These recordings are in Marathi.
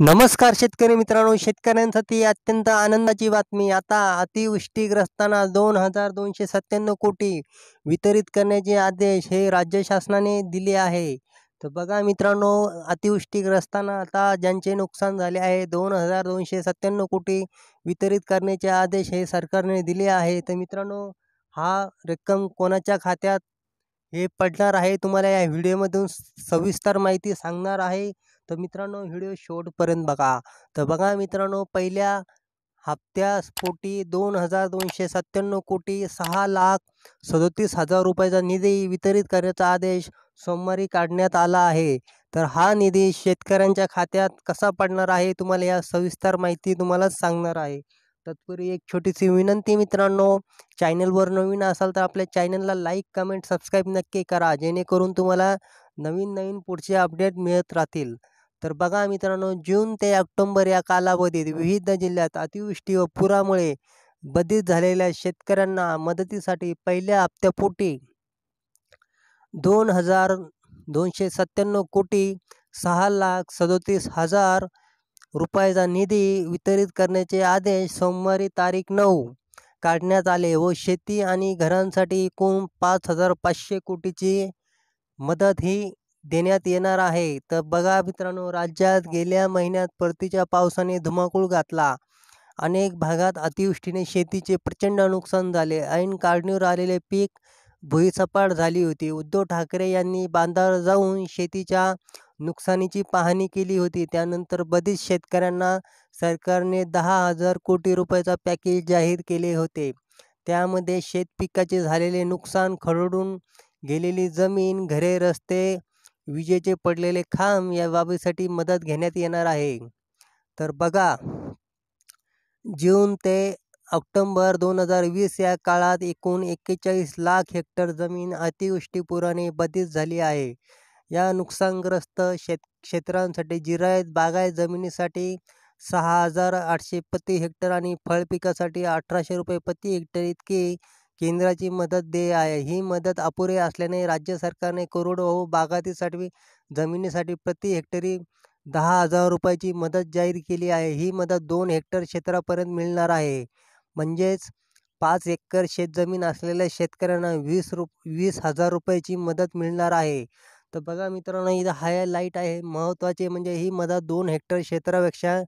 नमस्कार शेतकरी मित्रांनो शेतकऱ्यांसाठी अत्यंत आनंदाची बातमी आता अतिवृष्टीग्रस्तांना दोन हजार दोनशे सत्त्याण्णव कोटी वितरित करण्याचे आदेश हे राज्य शासनाने दिले आहे तर बघा मित्रांनो अतिवृष्टीग्रस्तांना आता ज्यांचे नुकसान झाले आहे दोन हजार दोनशे सत्त्याण्णव कोटी वितरित करण्याचे आदेश हे सरकारने दिले आहे तर मित्रांनो हा रक्कम कोणाच्या खात्यात हे पडणार आहे तुम्हाला या व्हिडिओमधून सविस्तर माहिती सांगणार आहे तर मित्रांनो व्हिडिओ शेवटपर्यंत बघा तर बघा मित्रांनो पहिल्या हप्त्यासपोटी दोन हजार दोनशे सत्त्याण्णव कोटी सहा लाख सदोतीस हजार रुपयाचा निधी वितरित करण्याचा आदेश सोमवारी काढण्यात आला आहे तर हा निधी शेतकऱ्यांच्या खात्यात कसा पडणार आहे तुम्हाला या सविस्तर माहिती तुम्हालाच सांगणार आहे तत्पूर्वी एक छोटीशी विनंती मित्रांनो चॅनलवर नवीन असाल तर आपल्या चॅनलला लाईक कमेंट सबस्क्राईब नक्की करा जेणेकरून तुम्हाला नवीन नवीन पुढचे अपडेट मिळत राहतील तर बघा मित्रांनो जून ते ऑक्टोंबर या कालावधीत हो. विविध जिल्ह्यात अतिवृष्टी व पुरामुळे बधित झालेल्या शेतकऱ्यांना मदतीसाठी पहिल्या हप्त्यापोटी दोन हजार दोनशे सत्त्याण्णव कोटी सहा लाख सदोतीस हजार रुपयाचा निधी वितरित करण्याचे आदेश सोमवारी तारीख नऊ काढण्यात आले व शेती आणि घरांसाठी एकूण पाच हजार पाचशे कोटीची मदत ही देण्यात येणार आहे तर बघा मित्रांनो राज्यात गेल्या महिन्यात परतीच्या पावसाने धुमाकूळ घातला अनेक भागात अतिवृष्टीने शेतीचे प्रचंड नुकसान झाले ऐन काढणीवर आलेले पीक भुईसपाट झाली होती उद्धव ठाकरे यांनी बांधावर जाऊन शेतीच्या नुकसानीची पाहणी केली होती त्यानंतर बधीच शेतकऱ्यांना सरकारने दहा हजार कोटी रुपयाचा पॅकेज जाहीर केले होते त्यामध्ये शेतपिकाचे झालेले नुकसान खरडून गेलेली जमीन घरे रस्ते विजेचे पडलेले खांब या बाबीसाठी मदत घेण्यात येणार आहे तर बघा जून ते ऑक्टोंबर दोन हजार वीस या काळात एकूण एक्केचाळीस लाख हेक्टर जमीन अतिवृष्टीपुराने बाधित झाली आहे या नुकसानग्रस्त शेत क्षेत्रांसाठी जिरायत बागायत जमिनीसाठी सहा हजार आठशे प्रति हेक्टर आणि फळपिकासाठी अठराशे रुपये प्रति हेक्टर इतकी केंद्राची मदत देय आहे ही मदत अपुरी असल्याने राज्य सरकारने कोरडवाहू बागायतीसाठी जमिनीसाठी प्रति हेक्टरी दहा हजार रुपयाची मदत जाहीर केली आहे ही मदत दोन हेक्टर क्षेत्रापर्यंत मिळणार आहे म्हणजेच पाच एकर शेतजमीन असलेल्या शेतकऱ्यांना वीस रुप वीस हजार रुपयाची मदत मिळणार आहे तर बघा मित्रांनो इथं हाय लाईट आहे महत्त्वाचे म्हणजे ही मदत दोन हेक्टर क्षेत्रापेक्षा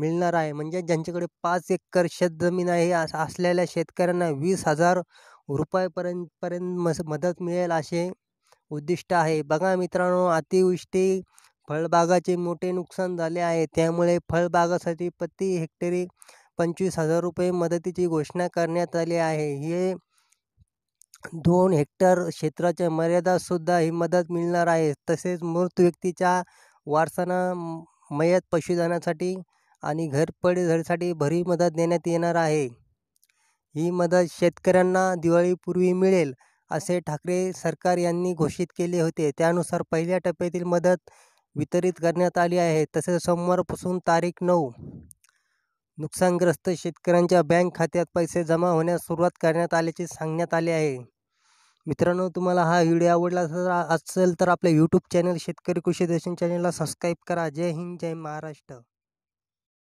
मिळणार आहे म्हणजे ज्यांच्याकडे पाच एकर शेतजमीन आहे असलेल्या शेतकऱ्यांना वीस हजार रुपयापर्यंत पर्यंत मस मदत मिळेल असे उद्दिष्ट आहे बघा मित्रांनो अतिवृष्टी फळबागाचे मोठे नुकसान झाले आहे त्यामुळे फळबागासाठी प्रति हेक्टरी पंचवीस हजार रुपये मदतीची घोषणा करण्यात आली आहे हे दोन हेक्टर क्षेत्राच्या मर्यादासुद्धा ही मदत मिळणार आहे तसेच मृत व्यक्तीच्या वारसांना मयत पशुधनासाठी आणि घरपडझडीसाठी भरीव मदत देण्यात येणार आहे ही मदत शेतकऱ्यांना दिवाळीपूर्वी मिळेल असे ठाकरे सरकार यांनी घोषित केले होते त्यानुसार पहिल्या टप्प्यातील मदत वितरित करण्यात आली आहे तसेच सोमवारपासून तारीख नऊ नुकसानग्रस्त शेतकऱ्यांच्या बँक खात्यात पैसे जमा होण्यास सुरुवात करण्यात आल्याचे सांगण्यात आले आहे मित्रांनो तुम्हाला हा व्हिडिओ आवडला असेल तर आपल्या यूट्यूब चॅनल शेतकरी कृषी दर्शन चॅनलला सबस्क्राईब करा जय हिंद जय महाराष्ट्र